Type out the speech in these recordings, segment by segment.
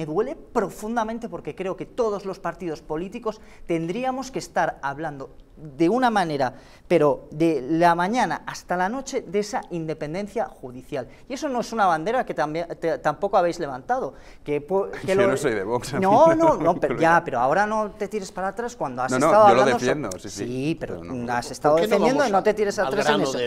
Me duele profundamente porque creo que todos los partidos políticos tendríamos que estar hablando de una manera, pero de la mañana hasta la noche, de esa independencia judicial. Y eso no es una bandera que tampoco habéis levantado. Que, yo no soy de No, no, ya, pero ahora no te tires para atrás cuando has estado no, yo lo defiendo, sí, sí. Sí, pero, has estado defendiendo y no te tires atrás en eso.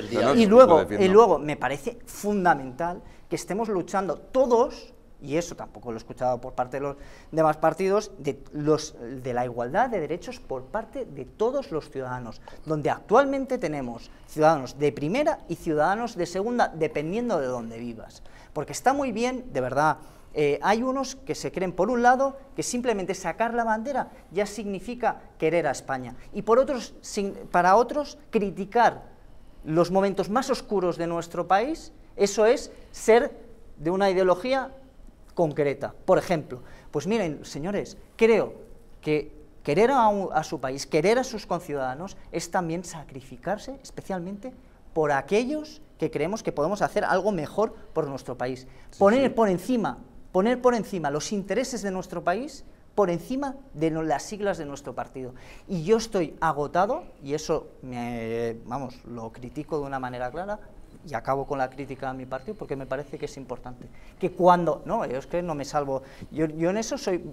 luego, y luego, me parece fundamental que estemos luchando todos y eso tampoco lo he escuchado por parte de los demás partidos, de, los, de la igualdad de derechos por parte de todos los ciudadanos, donde actualmente tenemos ciudadanos de primera y ciudadanos de segunda, dependiendo de dónde vivas. Porque está muy bien, de verdad, eh, hay unos que se creen, por un lado, que simplemente sacar la bandera ya significa querer a España, y por otros, para otros, criticar los momentos más oscuros de nuestro país, eso es ser de una ideología concreta. Por ejemplo, pues miren, señores, creo que querer a, su país, querer a sus conciudadanos, es también sacrificarse especialmente por aquellos que creemos que podemos hacer algo mejor por nuestro país. poner por encima, poner por encima los intereses de nuestro país por encima de las siglas de nuestro partido. Y yo estoy agotado, y eso, vamos, lo critico de una manera clara, y acabo con la crítica a mi partido porque me parece que es importante. Que cuando, no, yo es que no me salvo, yo, yo en eso soy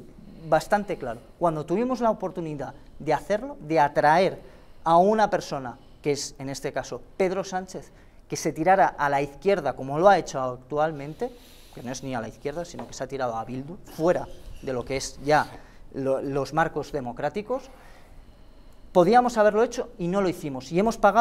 bastante claro. Cuando tuvimos la oportunidad de hacerlo, de atraer a una persona, que es en este caso Pedro Sánchez, que se tirara a la izquierda como lo ha hecho actualmente, que no es ni a la izquierda, sino que se ha tirado a Bildu, fuera de lo que es ya los marcos democráticos, podíamos haberlo hecho y no lo hicimos. Y hemos pagado